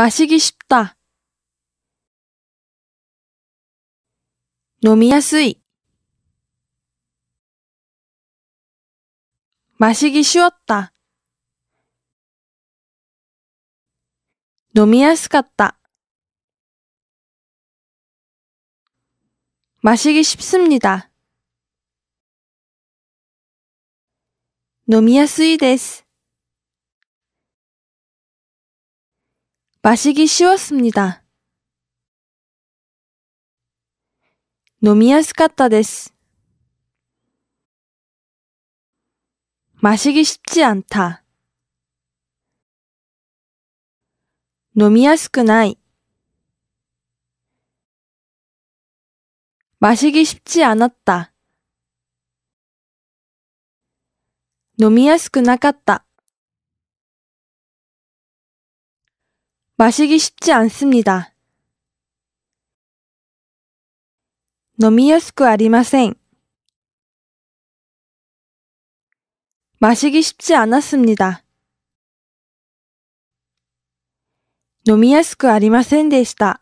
마시기쉽다飲みやすい。마시기쉬웠다飲みやすかった。마시기쉽습니 다。 飲みやすいです。마시기쉬웠습니다飲みやすかったです。마시기쉽지않 다。 飲みやすくない。마시기쉽지않았 다。 飲みやすくなかった。마시기쉽지않습니다飲みやすくありません。마시기쉽지않았습니다飲みやすくありませんでした。